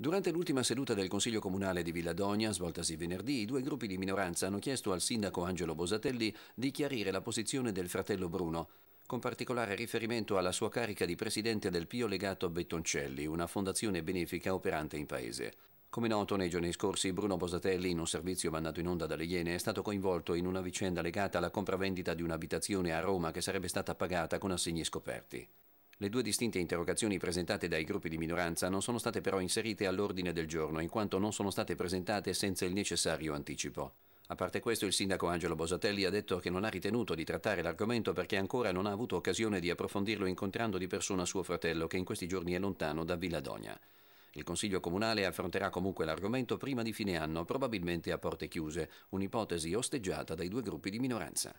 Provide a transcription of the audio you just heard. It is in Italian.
Durante l'ultima seduta del Consiglio Comunale di Villadogna, svoltasi venerdì, i due gruppi di minoranza hanno chiesto al sindaco Angelo Bosatelli di chiarire la posizione del fratello Bruno, con particolare riferimento alla sua carica di presidente del Pio Legato Bettoncelli, una fondazione benefica operante in paese. Come noto, nei giorni scorsi Bruno Bosatelli, in un servizio mandato in onda dalle Iene, è stato coinvolto in una vicenda legata alla compravendita di un'abitazione a Roma che sarebbe stata pagata con assegni scoperti. Le due distinte interrogazioni presentate dai gruppi di minoranza non sono state però inserite all'ordine del giorno, in quanto non sono state presentate senza il necessario anticipo. A parte questo, il sindaco Angelo Bosatelli ha detto che non ha ritenuto di trattare l'argomento perché ancora non ha avuto occasione di approfondirlo incontrando di persona suo fratello che in questi giorni è lontano da Villadogna. Il Consiglio Comunale affronterà comunque l'argomento prima di fine anno, probabilmente a porte chiuse, un'ipotesi osteggiata dai due gruppi di minoranza.